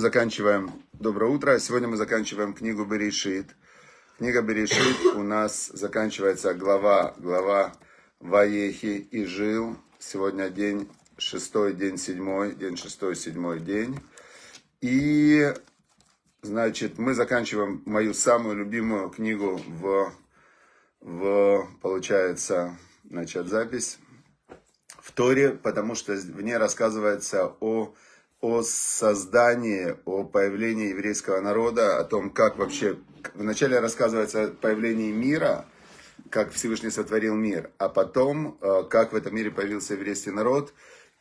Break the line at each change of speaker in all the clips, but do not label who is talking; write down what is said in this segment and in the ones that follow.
Заканчиваем. Доброе утро. Сегодня мы заканчиваем книгу Берешит. Книга Берешит у нас заканчивается глава, глава Ваехи и жил. Сегодня день шестой, день седьмой, день шестой, седьмой день. И, значит, мы заканчиваем мою самую любимую книгу в, в получается, начать запись в Торе, потому что в ней рассказывается о о создании, о появлении еврейского народа, о том, как вообще... Вначале рассказывается о появлении мира, как Всевышний сотворил мир, а потом, э, как в этом мире появился еврейский народ.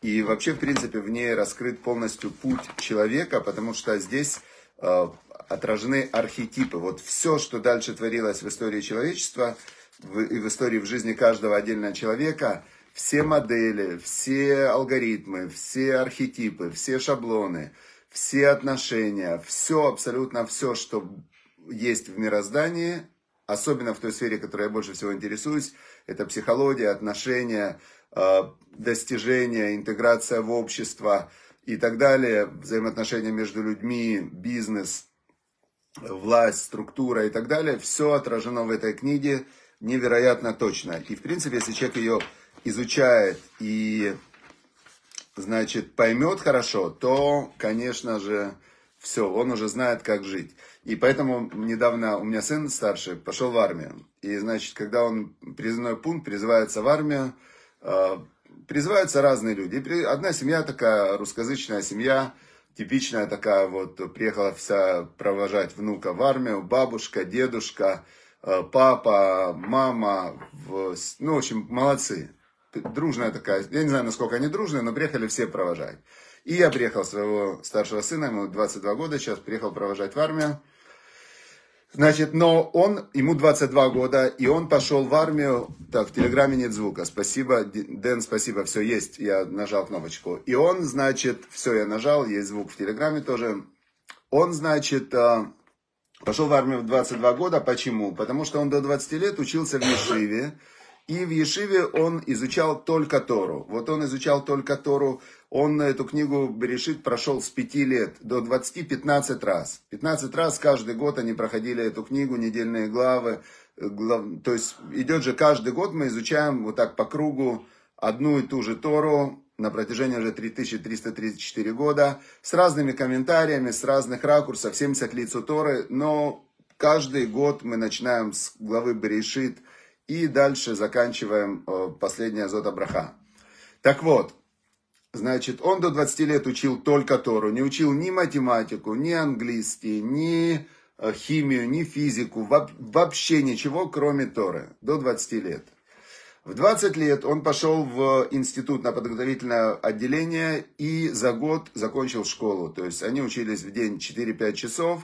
И вообще, в принципе, в ней раскрыт полностью путь человека, потому что здесь э, отражены архетипы. Вот все, что дальше творилось в истории человечества и в истории в жизни каждого отдельного человека – все модели, все алгоритмы, все архетипы, все шаблоны, все отношения, все, абсолютно все, что есть в мироздании, особенно в той сфере, которой я больше всего интересуюсь, это психология, отношения, э, достижения, интеграция в общество и так далее, взаимоотношения между людьми, бизнес, власть, структура и так далее, все отражено в этой книге невероятно точно. И, в принципе, если человек ее изучает и, значит, поймет хорошо, то, конечно же, все, он уже знает, как жить. И поэтому недавно у меня сын старший пошел в армию. И, значит, когда он призывной пункт, призывается в армию, э, призываются разные люди. Одна семья такая, русскоязычная семья, типичная такая вот, приехала вся провожать внука в армию, бабушка, дедушка, э, папа, мама, ну, в общем, молодцы дружная такая, я не знаю, насколько они дружные, но приехали все провожать. И я приехал своего старшего сына, ему 22 года, сейчас приехал провожать в армию. Значит, но он, ему 22 года, и он пошел в армию, так, в Телеграме нет звука, спасибо, Дэн, спасибо, все есть, я нажал кнопочку. И он, значит, все, я нажал, есть звук в Телеграме тоже. Он, значит, э, пошел в армию в 22 года, почему? Потому что он до 20 лет учился в МИШИВЕ. И в Ешиве он изучал только Тору. Вот он изучал только Тору. Он эту книгу Берешит прошел с 5 лет до 20-15 раз. 15 раз каждый год они проходили эту книгу, недельные главы. Глав... То есть идет же каждый год мы изучаем вот так по кругу одну и ту же Тору на протяжении уже 3334 года, с разными комментариями, с разных ракурсов, 70 лиц у Торы, но каждый год мы начинаем с главы Берешит – и дальше заканчиваем э, последняя Азота Браха. Так вот, значит, он до 20 лет учил только Тору. Не учил ни математику, ни английский, ни э, химию, ни физику. Вообще ничего, кроме Торы. До 20 лет. В 20 лет он пошел в институт на подготовительное отделение и за год закончил школу. То есть они учились в день 4-5 часов,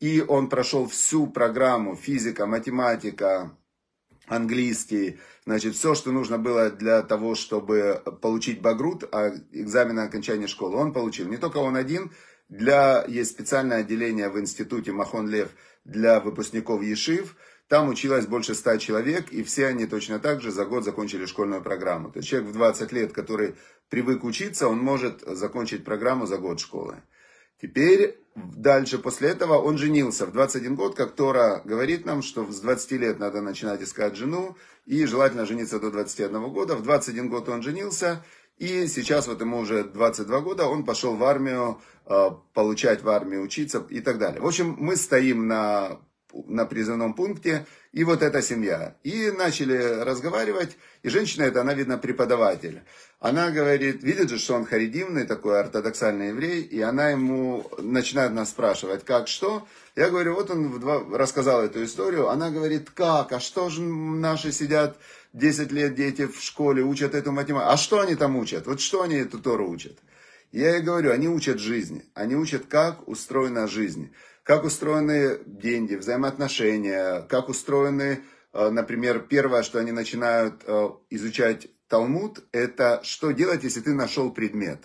и он прошел всю программу физика, математика, английский, значит, все, что нужно было для того, чтобы получить багрут, а экзамен окончание школы он получил. Не только он один, для, есть специальное отделение в институте Махон Лев для выпускников Ешив, там училось больше ста человек, и все они точно так же за год закончили школьную программу. То есть человек в 20 лет, который привык учиться, он может закончить программу за год школы. Теперь дальше после этого он женился в 21 год, как Тора говорит нам, что с 20 лет надо начинать искать жену, и желательно жениться до 21 года. В 21 год он женился, и сейчас вот ему уже 22 года, он пошел в армию, э, получать в армии, учиться и так далее. В общем, мы стоим на, на призывном пункте, и вот эта семья. И начали разговаривать, и женщина эта, она, видно, преподаватель. Она говорит, видит же, что он харидимный, такой ортодоксальный еврей, и она ему начинает нас спрашивать, как, что. Я говорю, вот он рассказал эту историю, она говорит, как, а что же наши сидят 10 лет дети в школе, учат эту математику, а что они там учат, вот что они эту Тору учат. Я ей говорю, они учат жизни, они учат, как устроена жизнь как устроены деньги, взаимоотношения, как устроены, э, например, первое, что они начинают э, изучать Талмуд, это что делать, если ты нашел предмет.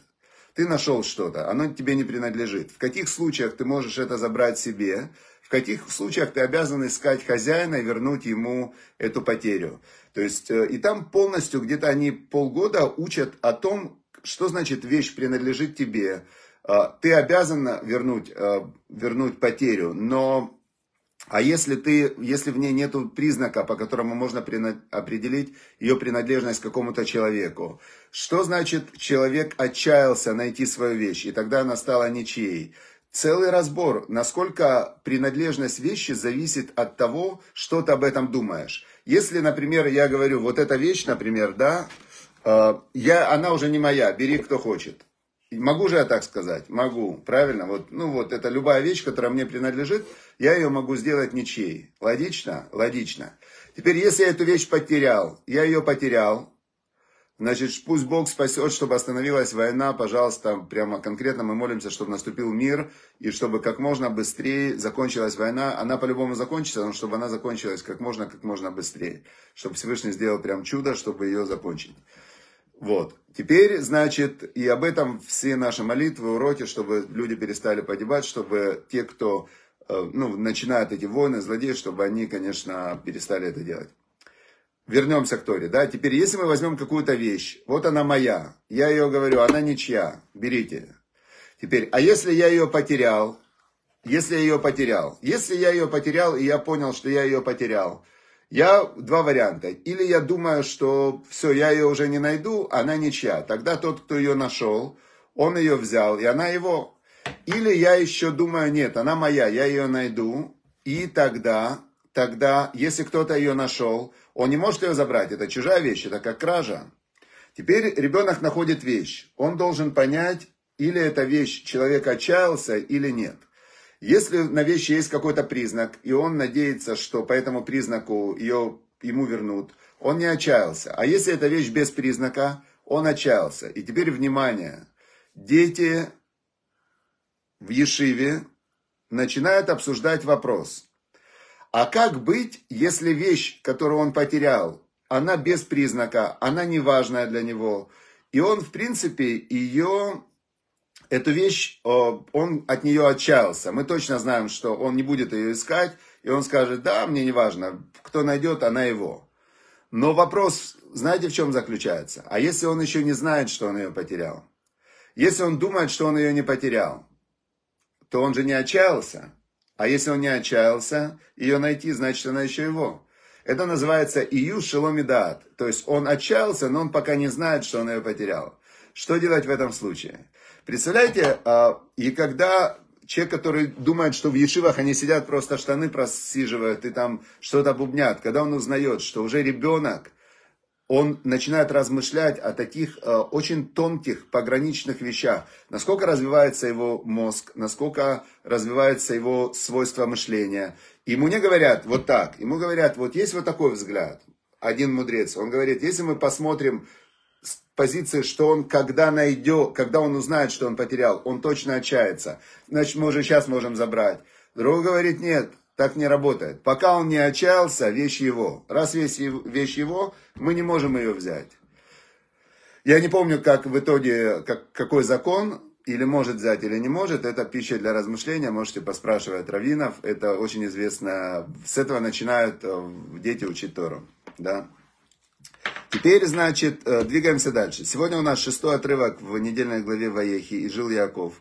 Ты нашел что-то, оно тебе не принадлежит. В каких случаях ты можешь это забрать себе, в каких случаях ты обязан искать хозяина и вернуть ему эту потерю. То есть, э, и там полностью где-то они полгода учат о том, что значит вещь принадлежит тебе, а, ты обязан вернуть, а, вернуть потерю, но а если, ты, если в ней нет признака, по которому можно принад, определить ее принадлежность к какому-то человеку, что значит человек отчаялся найти свою вещь, и тогда она стала ничьей? Целый разбор, насколько принадлежность вещи зависит от того, что ты об этом думаешь. Если, например, я говорю, вот эта вещь, например, да, а, я, она уже не моя, бери кто хочет. Могу же я так сказать? Могу, правильно? Вот, ну вот, это любая вещь, которая мне принадлежит, я ее могу сделать ничей, Логично? Логично. Теперь, если я эту вещь потерял, я ее потерял, значит, пусть Бог спасет, чтобы остановилась война, пожалуйста, прямо конкретно мы молимся, чтобы наступил мир, и чтобы как можно быстрее закончилась война. Она по-любому закончится, но чтобы она закончилась как можно, как можно быстрее. Чтобы Всевышний сделал прям чудо, чтобы ее закончить. Вот. Теперь, значит, и об этом все наши молитвы, уроки, чтобы люди перестали погибать, чтобы те, кто э, ну, начинает эти войны, злодеи, чтобы они, конечно, перестали это делать. Вернемся к Торе, да? Теперь, если мы возьмем какую-то вещь, вот она моя, я ее говорю, она ничья, берите. Теперь, а если я ее потерял, если я ее потерял, если я ее потерял, и я понял, что я ее потерял, я два варианта. Или я думаю, что все, я ее уже не найду, она ничья. Тогда тот, кто ее нашел, он ее взял, и она его. Или я еще думаю, нет, она моя, я ее найду. И тогда, тогда, если кто-то ее нашел, он не может ее забрать. Это чужая вещь, это как кража. Теперь ребенок находит вещь. Он должен понять, или эта вещь человек отчаялся, или нет. Если на вещи есть какой-то признак, и он надеется, что по этому признаку ее, ему вернут, он не отчаялся. А если эта вещь без признака, он отчаялся. И теперь внимание. Дети в Ешиве начинают обсуждать вопрос. А как быть, если вещь, которую он потерял, она без признака, она неважная для него, и он, в принципе, ее эту вещь, он от нее отчаялся. Мы точно знаем, что он не будет ее искать, и он скажет, да, мне не важно, кто найдет, она его. Но вопрос, знаете, в чем заключается? А если он еще не знает, что он ее потерял? Если он думает, что он ее не потерял, то он же не отчаялся. А если он не отчаялся, ее найти, значит, она еще его. Это называется ию шеломидат. То есть он отчаялся, но он пока не знает, что он ее потерял. Что делать в этом случае? Представляете, а, и когда человек, который думает, что в ешивах они сидят, просто штаны просиживают и там что-то бубнят, когда он узнает, что уже ребенок, он начинает размышлять о таких э, очень тонких пограничных вещах, насколько развивается его мозг, насколько развивается его свойство мышления. Ему не говорят вот так, ему говорят, вот есть вот такой взгляд, один мудрец, он говорит, если мы посмотрим с позиции, что он когда найдет, когда он узнает, что он потерял, он точно отчается. Значит, мы уже сейчас можем забрать. друг говорит, нет, так не работает. Пока он не отчаялся, вещь его. Раз вещь его, мы не можем ее взять. Я не помню, как в итоге, как, какой закон, или может взять, или не может, это пища для размышления, можете поспрашивать раввинов, это очень известно, с этого начинают э, дети учить Тору, да. Теперь, значит, э, двигаемся дальше. Сегодня у нас шестой отрывок в недельной главе Ваехи, и жил Яков.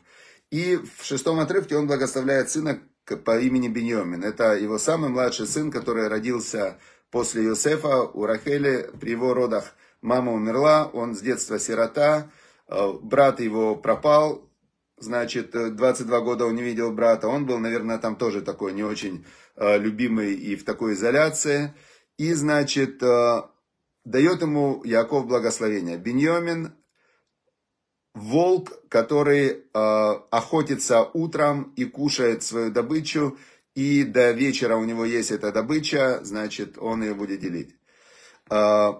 И в шестом отрывке он благословляет сына по имени Беньомин. Это его самый младший сын, который родился после Йосефа у Рахели при его родах. Мама умерла, он с детства сирота, э, брат его пропал, значит, 22 э, года он не видел брата, он был, наверное, там тоже такой не очень любимый и в такой изоляции. И, значит, дает ему Яков благословение. Беньомин – волк, который э, охотится утром и кушает свою добычу, и до вечера у него есть эта добыча, значит, он ее будет делить. Э,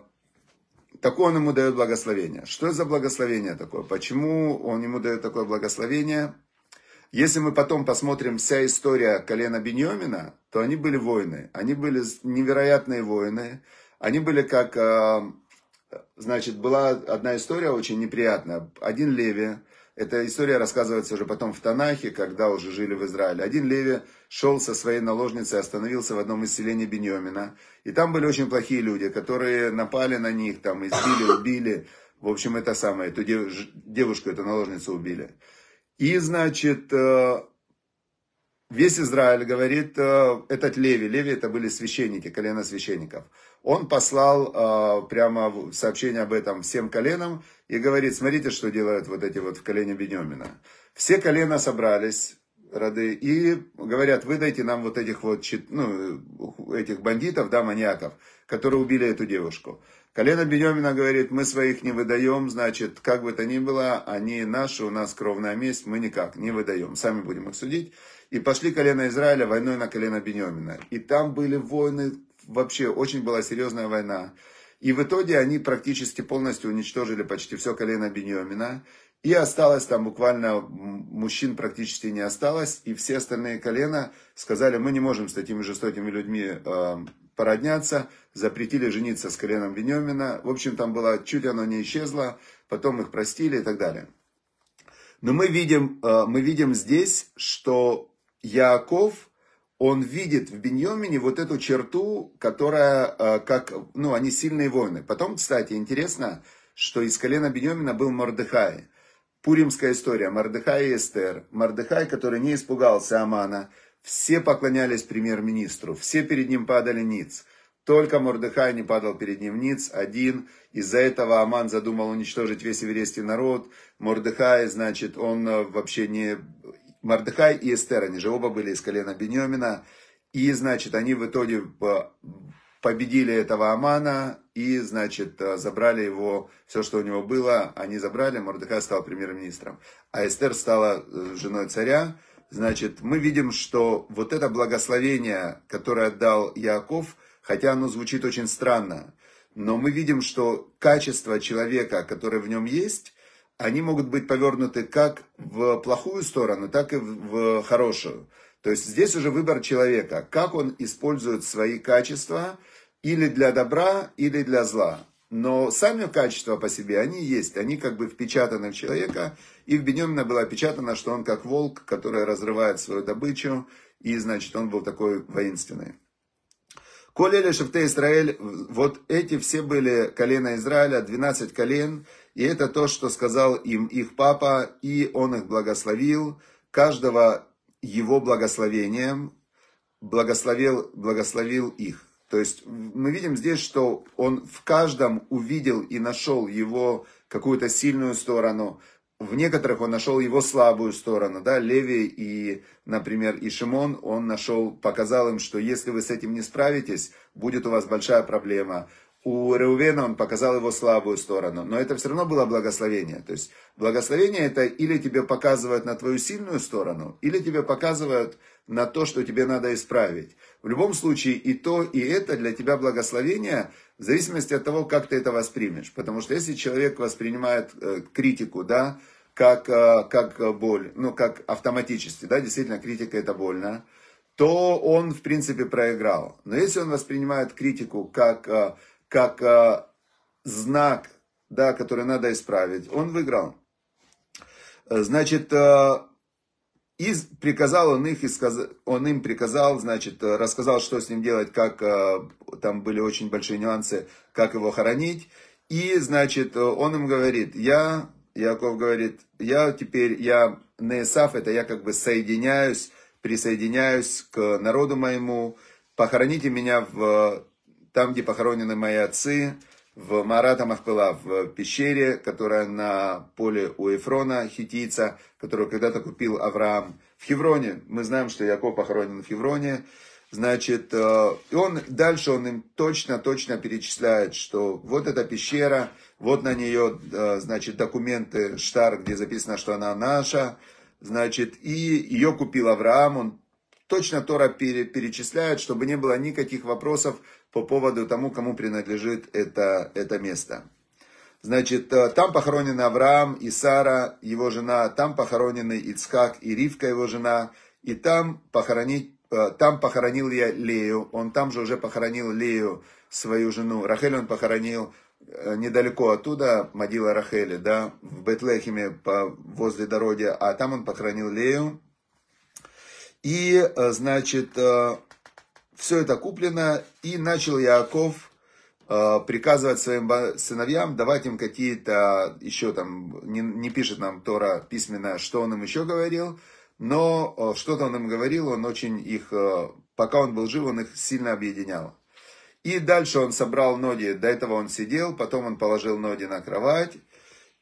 такое он ему дает благословение. Что за благословение такое? Почему он ему дает такое благословение? Если мы потом посмотрим вся история колена Беньомина, то они были воины. Они были невероятные воины. Они были как, э, значит, была одна история очень неприятная. Один Леви, эта история рассказывается уже потом в Танахе, когда уже жили в Израиле. Один Леви шел со своей наложницей, остановился в одном из селений Беньомина. И там были очень плохие люди, которые напали на них, там избили, убили. В общем, это самое, эту девушку, эту наложницу убили. И, значит, э, весь Израиль, говорит э, этот Леви, Леви это были священники, колено священников, он послал э, прямо сообщение об этом всем коленам и говорит, смотрите, что делают вот эти вот в колене Бенемина. Все колена собрались, роды, и говорят, выдайте нам вот этих вот, ну, этих бандитов, да, маньяков, которые убили эту девушку. Колено Бенемина говорит, мы своих не выдаем, значит, как бы то ни было, они наши, у нас кровная месть, мы никак не выдаем, сами будем их судить. И пошли колено Израиля войной на колено Бенемина. И там были войны, вообще очень была серьезная война. И в итоге они практически полностью уничтожили почти все колено Беньомина. И осталось там буквально, мужчин практически не осталось. И все остальные колена сказали, мы не можем с такими жестокими людьми э, породняться. Запретили жениться с коленом Беньомина. В общем, там было, чуть оно не исчезло. Потом их простили и так далее. Но мы видим, э, мы видим здесь, что Яаков, он видит в Беньомине вот эту черту, которая, э, как, ну, они сильные воины. Потом, кстати, интересно, что из колена Беньомина был Мордыхай. Пуримская история, Мордыхай и Эстер. Мордыхай, который не испугался Амана, все поклонялись премьер-министру, все перед ним падали ниц. Только Мордыхай не падал перед ним ниц, один. Из-за этого Аман задумал уничтожить весь еврейский народ. Мордыхай, значит, он э, вообще не... Мордыхай и Эстер, они же оба были из колена Бенемина. И, значит, они в итоге победили этого Амана и, значит, забрали его, все, что у него было, они забрали, Мордыхай стал премьер-министром, а Эстер стала э, женой царя. Значит, мы видим, что вот это благословение, которое дал Яков, хотя оно звучит очень странно, но мы видим, что качество человека, которое в нем есть, они могут быть повернуты как в плохую сторону, так и в хорошую. То есть здесь уже выбор человека, как он использует свои качества или для добра, или для зла. Но сами качества по себе, они есть, они как бы впечатаны в человека, и в Бенемина было опечатано, что он как волк, который разрывает свою добычу, и, значит, он был такой воинственный. Колели Шевте Израиль, вот эти все были колена Израиля, 12 колен – и это то, что сказал им их папа, и он их благословил, каждого его благословением, благословил, благословил их. То есть мы видим здесь, что он в каждом увидел и нашел его какую-то сильную сторону. В некоторых он нашел его слабую сторону, да, Леви и, например, и Шимон, он нашел, показал им, что если вы с этим не справитесь, будет у вас большая проблема у Реувена он показал его слабую сторону, но это все равно было благословение. То есть благословение это или тебе показывают на твою сильную сторону, или тебе показывают на то, что тебе надо исправить. В любом случае и то, и это для тебя благословение в зависимости от того, как ты это воспримешь. Потому что если человек воспринимает э, критику, да, как, э, как боль, ну, как автоматически, да, действительно, критика это больно, то он, в принципе, проиграл. Но если он воспринимает критику как э, как а, знак, да, который надо исправить. Он выиграл. Э, значит, а, э, и приказал он их, и сказ... он им приказал, значит, рассказал, что с ним делать, как там были очень большие нюансы, как его хоронить. И, значит, он им говорит, я, Яков говорит, я теперь, я Неесав, это я как бы соединяюсь, присоединяюсь к народу моему, похороните меня в там, где похоронены мои отцы, в Марата Махпыла, в пещере, которая на поле у Эфрона, хитийца, которую когда-то купил Авраам. В Хевроне, мы знаем, что Яков похоронен в Хевроне, значит, э, и он дальше он им точно-точно перечисляет, что вот эта пещера, вот на нее, э, значит, документы Штар, где записано, что она наша, значит, и ее купил Авраам, он Точно Тора перечисляет, чтобы не было никаких вопросов по поводу тому, кому принадлежит это, это место. Значит, э, там похоронен Авраам и Сара, его жена, там похоронены Ицхак и Ривка, его жена, и там, похоронить, э, там похоронил я Лею, он там же уже похоронил Лею, свою жену. Рахель он похоронил э, недалеко оттуда, могила Рахели, да, в Бетлехеме, возле дороги, а там он похоронил Лею. И, э, значит, э, все это куплено, и начал Яков э, приказывать своим сыновьям, давать им какие-то, еще там, не, не пишет нам Тора письменно, что он им еще говорил, но что-то он им говорил, он очень их, пока он был жив, он их сильно объединял. И дальше он собрал ноги, до этого он сидел, потом он положил ноги на кровать,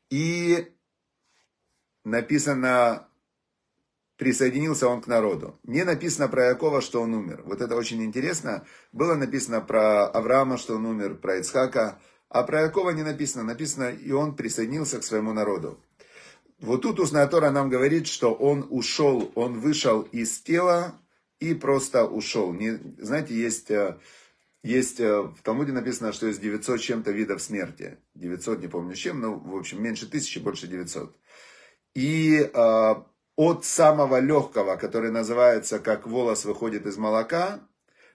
и написано присоединился он к народу. Не написано про Якова, что он умер. Вот это очень интересно. Было написано про Авраама, что он умер, про Ицхака, а про Якова не написано. Написано, и он присоединился к своему народу. Вот тут устная Тора нам говорит, что он ушел, он вышел из тела и просто ушел. Не, знаете, есть, э, есть, э, в Талмуде написано, что есть 900 чем-то видов смерти. 900, не помню чем, но, в общем, меньше тысячи, больше 900. И а, от самого легкого, который называется как волос выходит из молока,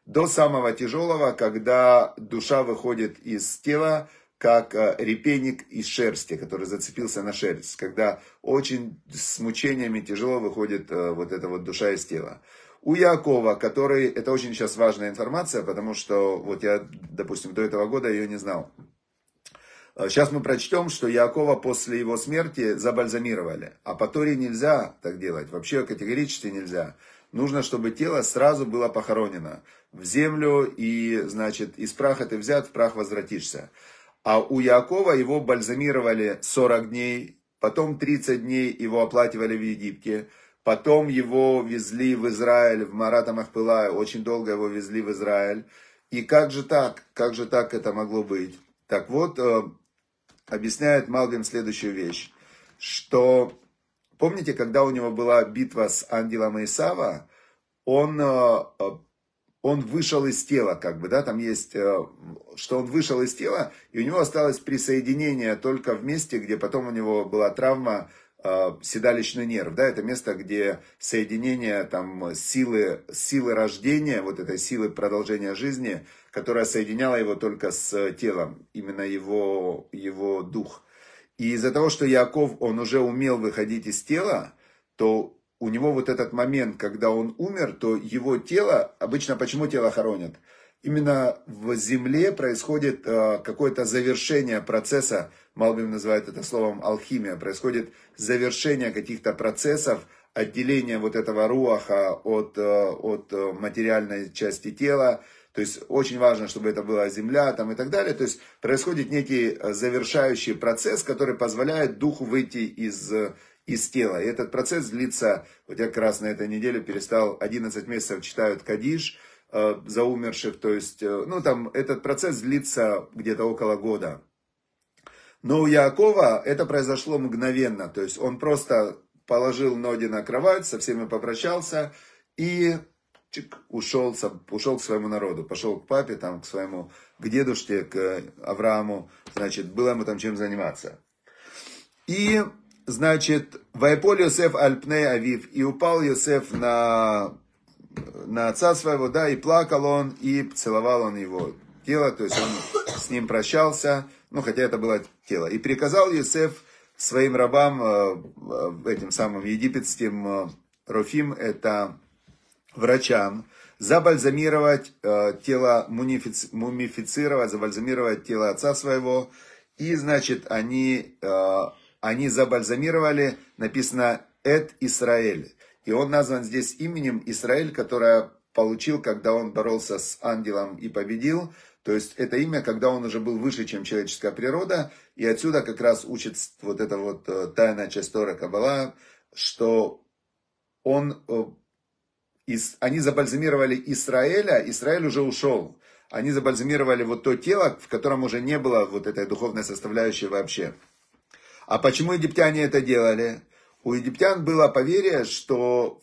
до самого тяжелого, когда душа выходит из тела, как э, репейник из шерсти, который зацепился на шерсть, когда очень с мучениями тяжело выходит э, вот эта вот душа из тела. У Якова, который, это очень сейчас важная информация, потому что вот я, допустим, до этого года ее не знал, Сейчас э, мы прочтем, что Якова после его смерти забальзамировали. А по Торе нельзя так делать, вообще категорически нельзя. Нужно, чтобы тело сразу было похоронено в землю, и, значит, из праха ты взят, в прах возвратишься. А у Якова его бальзамировали 40 дней, потом 30 дней его оплативали в Египте, потом его везли в Израиль, в Марата Махпылая, очень долго его везли в Израиль. И как же так, как же так это могло быть? Так вот, э, объясняет Малбим следующую вещь, что помните, когда у него была битва с ангелом Исава, он, э, э, он вышел из тела, как бы, да, там есть, э, что он вышел из тела, и у него осталось присоединение только в месте, где потом у него была травма, Э, седалищный нерв, да, это место, где соединение там силы, силы рождения, вот этой силы продолжения жизни, которая соединяла его только с телом, именно его, его дух. И из-за того, что Яков, он уже умел выходить из тела, то у него вот этот момент, когда он умер, то его тело, обычно почему тело хоронят? именно в земле происходит э, какое-то завершение процесса, Малбим называет это словом алхимия, происходит завершение каких-то процессов, отделение вот этого руаха от, э, от э, материальной части тела, то есть очень важно, чтобы это была земля там и так далее. То есть происходит некий завершающий процесс, который позволяет духу выйти из, из тела. И этот процесс длится, вот я как раз на этой неделе перестал, 11 месяцев читают Кадиш, Э, за умерших, то есть, э, ну, там, этот процесс длится где-то около года. Но у Якова это произошло мгновенно, то есть он просто положил ноги на кровать, со всеми попрощался и чик, ушел, ушел к своему народу, пошел к папе, там, к своему, к дедушке, к Аврааму, значит, было ему там чем заниматься. И, значит, «Вайполь Йосеф Альпней Авив», и упал Йосеф на на отца своего, да, и плакал он, и целовал он его тело, то есть он с ним прощался, ну, хотя это было тело. И приказал Юсеф своим рабам, э, э, этим самым египетским э, руфим, это врачам, забальзамировать тело, мумифицировать, забальзамировать тело отца своего. И, значит, они, они забальзамировали, написано «Эт Исраэль». И он назван здесь именем Израиль, которое получил, когда он боролся с ангелом и победил. То есть это имя, когда он уже был выше, чем человеческая природа. И отсюда как раз учит вот эта вот э, тайная часть Тора Кабала, что он, э, они забальзамировали Израиля, Израиль уже ушел. Они забальзамировали вот то тело, в котором уже не было вот этой духовной составляющей вообще. А почему египтяне это делали? у египтян было поверье, что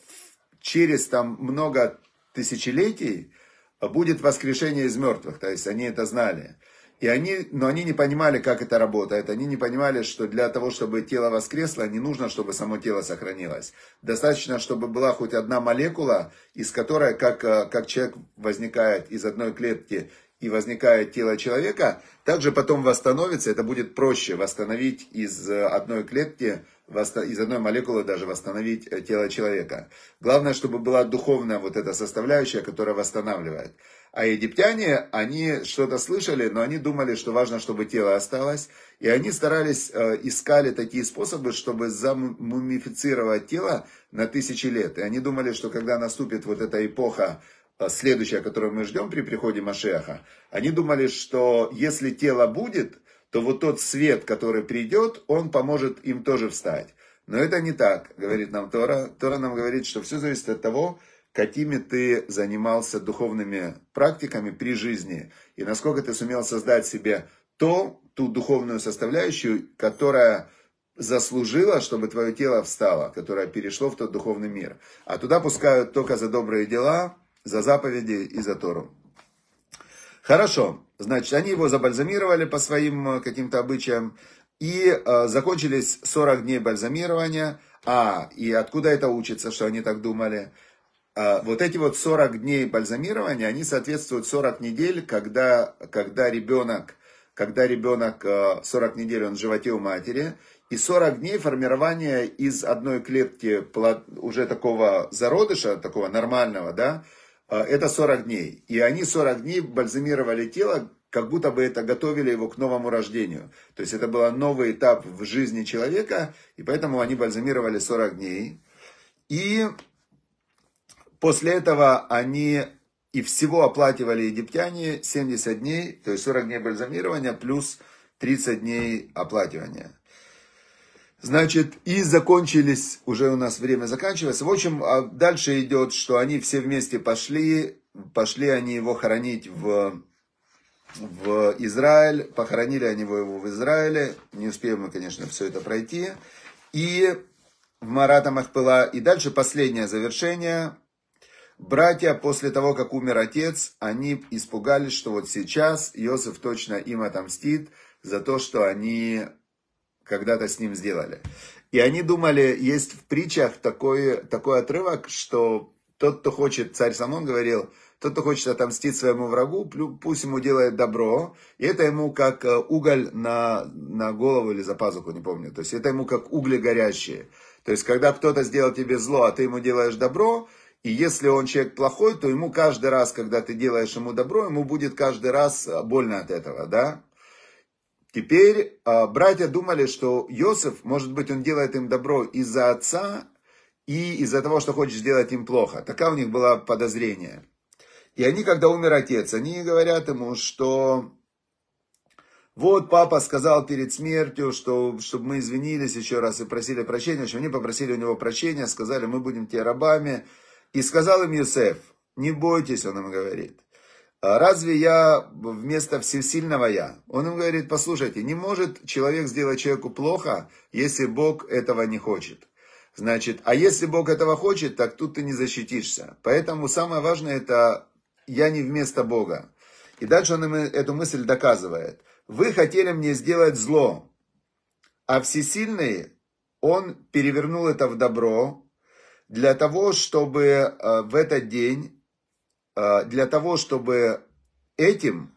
через там много тысячелетий будет воскрешение из мертвых, то есть они это знали. И они, но они не понимали, как это работает. Они не понимали, что для того, чтобы тело воскресло, не нужно, чтобы само тело сохранилось. Достаточно, чтобы была хоть одна молекула, из которой, как, э, как человек возникает из одной клетки и возникает тело человека, также потом восстановится, это будет проще восстановить из э, одной клетки из одной молекулы даже восстановить э, тело человека. Главное, чтобы была духовная вот эта составляющая, которая восстанавливает. А египтяне, они что-то слышали, но они думали, что важно, чтобы тело осталось. И они старались, э, искали такие способы, чтобы замумифицировать тело на тысячи лет. И они думали, что когда наступит вот эта эпоха, э, следующая, которую мы ждем при приходе Машеха, они думали, что если тело будет, то вот тот свет, который придет, он поможет им тоже встать. Но это не так, говорит нам Тора. Тора нам говорит, что все зависит от того, какими ты занимался духовными практиками при жизни и насколько ты сумел создать себе то, ту духовную составляющую, которая заслужила, чтобы твое тело встало, которое перешло в тот духовный мир. А туда пускают только за добрые дела, за заповеди и за Тору. Хорошо, значит, они его забальзамировали по своим э, каким-то обычаям, и э, закончились 40 дней бальзамирования. А, и откуда это учится, что они так думали? Э, вот эти вот 40 дней бальзамирования, они соответствуют 40 недель, когда, когда ребенок, когда ребенок э, 40 недель он в животе у матери, и 40 дней формирования из одной клетки уже такого зародыша, такого нормального, да, а, это 40 дней. И они 40 дней бальзамировали тело, как будто бы это готовили его к новому рождению. То есть это был новый этап в жизни человека, и поэтому они бальзамировали 40 дней. И после этого они и всего оплативали египтяне 70 дней, то есть 40 дней бальзамирования плюс 30 дней оплативания. Значит, и закончились, уже у нас время заканчивается. В общем, а дальше идет, что они все вместе пошли, пошли они его хоронить в, в Израиль, похоронили они его в Израиле. Не успеем мы, конечно, все это пройти. И в Марата Махпыла. И дальше последнее завершение. Братья, после того, как умер отец, они испугались, что вот сейчас Иосиф точно им отомстит за то, что они когда-то с ним сделали. И они думали, есть в притчах такой, такой отрывок, что тот, кто хочет, царь Самон говорил, тот, кто хочет отомстить своему врагу, пусть ему делает добро, и это ему как э, уголь на, на голову или за пазуху, не помню. То есть это ему как угли горящие. То есть когда кто-то сделал тебе зло, а ты ему делаешь добро, и если он человек плохой, то ему каждый раз, когда ты делаешь ему добро, ему будет каждый раз э, больно от этого, да? Теперь а, братья думали, что Йосиф, может быть, он делает им добро из-за отца и из-за того, что хочет сделать им плохо. Такая у них было подозрение. И они, когда умер отец, они говорят ему, что вот папа сказал перед смертью, что, чтобы мы извинились еще раз и просили прощения. что они попросили у него прощения, сказали, мы будем тебе рабами. И сказал им Юсеф, не бойтесь, он им говорит. «А разве я вместо всесильного я? Он им говорит, послушайте, не может человек сделать человеку плохо, если Бог этого не хочет. Значит, а если Бог этого хочет, так тут ты не защитишься. Поэтому самое важное это я не вместо Бога. И дальше он им эту мысль доказывает. Вы хотели мне сделать зло, а всесильный, он перевернул это в добро для того, чтобы э, в этот день а, для того, чтобы этим,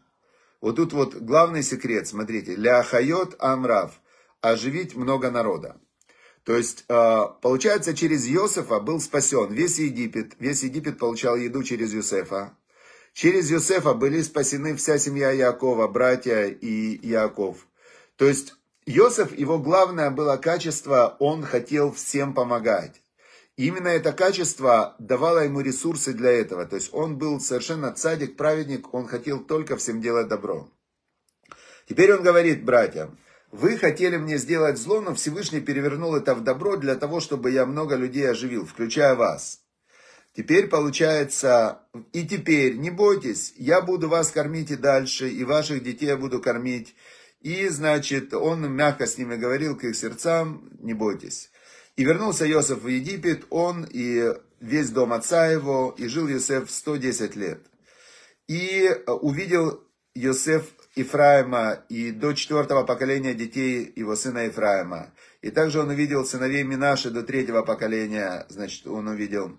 вот тут вот главный секрет, смотрите, ля хайот амрав, оживить много народа. То есть, а, получается, через Иосифа был спасен весь Египет, весь Египет получал еду через Иосифа. Через Иосифа были спасены вся семья Якова, братья и Яков. То есть, Иосиф, его главное было качество, он хотел всем помогать именно это качество давало ему ресурсы для этого. То есть он был совершенно цадик, праведник, он хотел только всем делать добро. Теперь он говорит братьям, вы хотели мне сделать зло, но Всевышний перевернул это в добро для того, чтобы я много людей оживил, включая вас. Теперь получается, и теперь не бойтесь, я буду вас кормить и дальше, и ваших детей я буду кормить. И, значит, он мягко с ними говорил к их сердцам, не бойтесь. И вернулся Иосиф в Египет, он и весь дом отца его, и жил Иосиф 110 лет. И э, увидел Иосиф Ифраима и до четвертого поколения детей его сына Ифраима. И также он увидел сыновей Минаши до третьего поколения, значит, он увидел.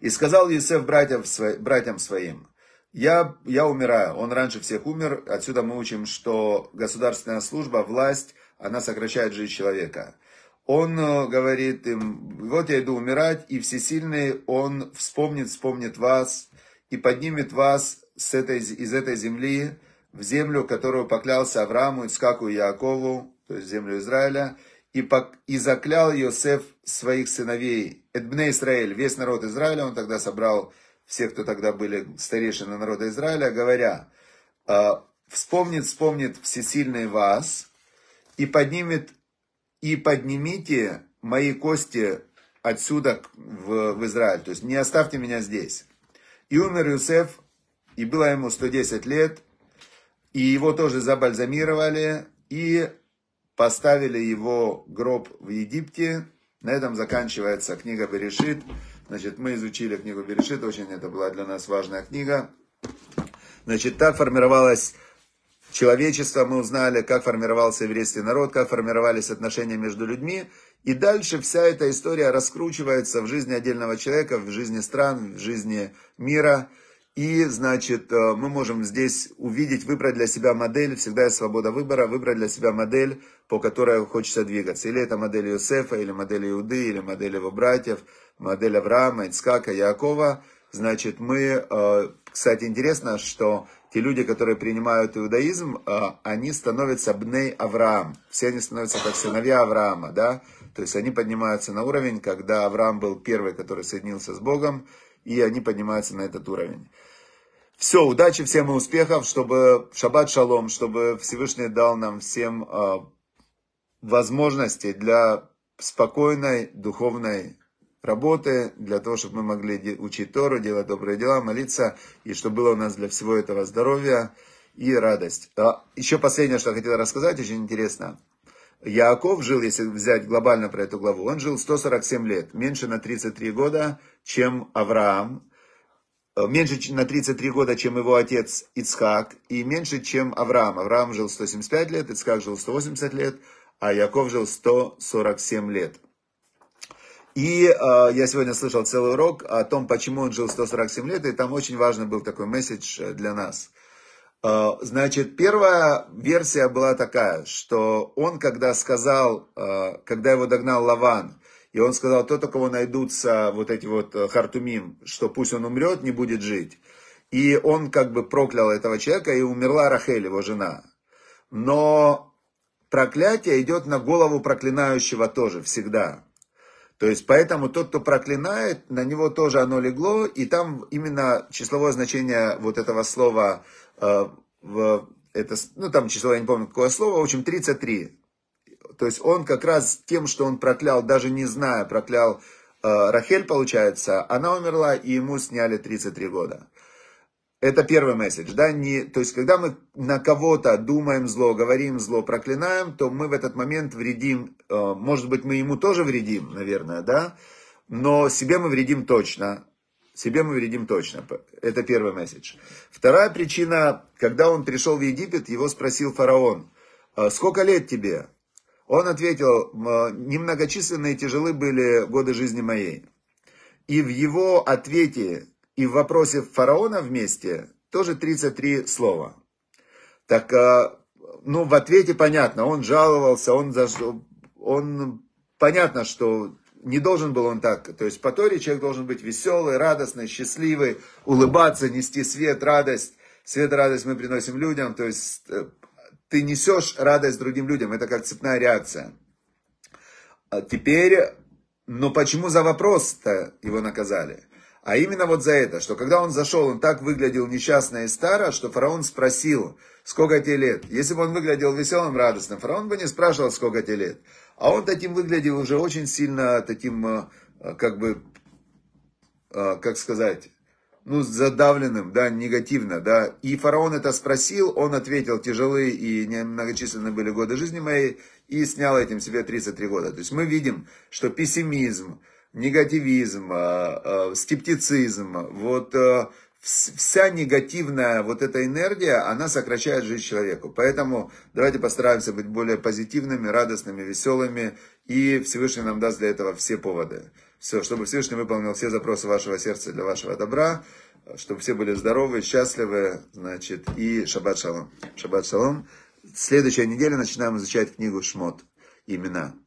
И сказал Иосиф братьям, братьям своим, я, я умираю, он раньше всех умер, отсюда мы учим, что государственная служба, власть, она сокращает жизнь человека. Он э, говорит им, вот я иду умирать, и всесильный он вспомнит, вспомнит вас, и поднимет вас с этой, из этой земли в землю, которую поклялся Аврааму, Ицкаку и Якову, то есть землю Израиля, и, пок... и заклял Йосеф своих сыновей, Эдбне Израиль, весь народ Израиля, он тогда собрал всех, кто тогда были старейшины народа Израиля, говоря, «Э, вспомнит, вспомнит всесильный вас, и поднимет и поднимите мои кости отсюда в, в Израиль, то есть не оставьте меня здесь. И умер Юсеф, и было ему 110 лет, и его тоже забальзамировали, и поставили его гроб в Египте. На этом заканчивается книга Берешит. Значит, мы изучили книгу Берешит, очень это была для нас важная книга. Значит, так формировалась Человечество мы узнали, как формировался еврейский народ, как формировались отношения между людьми. И дальше вся эта история раскручивается в жизни отдельного человека, в жизни стран, в жизни мира. И, значит, э, мы можем здесь увидеть, выбрать для себя модель, всегда есть свобода выбора, выбрать для себя модель, по которой хочется двигаться. Или это модель Иосифа, или модель Иуды, или модель его братьев, модель Авраама, Ицкака, Якова. Значит, мы э, кстати, интересно, что те люди, которые принимают иудаизм, э, они становятся бней Авраам. Все они становятся как сыновья Авраама, да? То есть они поднимаются на уровень, когда Авраам был первый, который соединился с Богом, и они поднимаются на этот уровень. Все, удачи всем и успехов, чтобы шаббат шалом, чтобы Всевышний дал нам всем э, возможности для спокойной духовной работы, для того, чтобы мы могли учить Тору, делать добрые дела, молиться, и чтобы было у нас для всего этого здоровья и радость. А, Еще последнее, что я хотел рассказать, очень интересно. Яков жил, если взять глобально про эту главу, он жил 147 лет, меньше на 33 года, чем Авраам, э, меньше на 33 года, чем его отец Ицхак, и меньше, чем Авраам. Авраам жил 175 лет, Ицхак жил 180 лет, а Яков жил 147 лет. И э, я сегодня слышал целый урок о том, почему он жил 147 лет, и там очень важный был такой месседж э, для нас. Э, значит, первая версия была такая, что он, когда сказал, э, когда его догнал Лаван, и он сказал, тот, у кого найдутся вот эти вот э, хартумим, что пусть он умрет, не будет жить. И он как бы проклял этого человека, и умерла Рахель, его жена. Но проклятие идет на голову проклинающего тоже всегда. То есть, поэтому тот, кто проклинает, на него тоже оно легло, и там именно числовое значение вот этого слова, э, в, это, ну там число, я не помню какое слово, в общем, 33. То есть, он как раз тем, что он проклял, даже не зная, проклял э, Рахель, получается, она умерла, и ему сняли 33 года. Это первый месседж, да, не, то есть, когда мы на кого-то думаем зло, говорим зло, проклинаем, то мы в этот момент вредим, э, может быть, мы ему тоже вредим, наверное, да, но себе мы вредим точно, себе мы вредим точно, это первый месседж. Вторая причина, когда он пришел в Египет, его спросил фараон, «А сколько лет тебе? Он ответил, немногочисленные тяжелы были годы жизни моей. И в его ответе и в вопросе фараона вместе тоже 33 слова. Так, э, ну, в ответе понятно, он жаловался, он, зашел, он понятно, что не должен был он так. То есть по Торе человек должен быть веселый, радостный, счастливый, улыбаться, нести свет, радость. Свет, радость мы приносим людям. То есть э, ты несешь радость другим людям. Это как цепная реакция. А теперь, но ну, почему за вопрос-то его наказали? А именно вот за это, что когда он зашел, он так выглядел несчастно и старо, что фараон спросил, сколько тебе лет. Если бы он выглядел веселым, радостным, фараон бы не спрашивал, сколько тебе лет. А он таким выглядел уже очень сильно таким, э, э, как бы, э, как сказать, ну, задавленным, да, негативно, да. И фараон это спросил, он ответил, тяжелые и немногочисленные были годы жизни моей, и снял этим себе 33 года. То есть мы видим, что пессимизм, негативизм, э, э, скептицизм, вот э, вся негативная вот эта энергия, она сокращает жизнь человеку. Поэтому давайте постараемся быть более позитивными, радостными, веселыми. И Всевышний нам даст для этого все поводы. Все, чтобы Всевышний выполнил все запросы вашего сердца для вашего добра, чтобы все были здоровы, счастливы, значит, и шаббат шалом. Шаббат шалом. Следующая неделя начинаем изучать книгу «Шмот. Имена».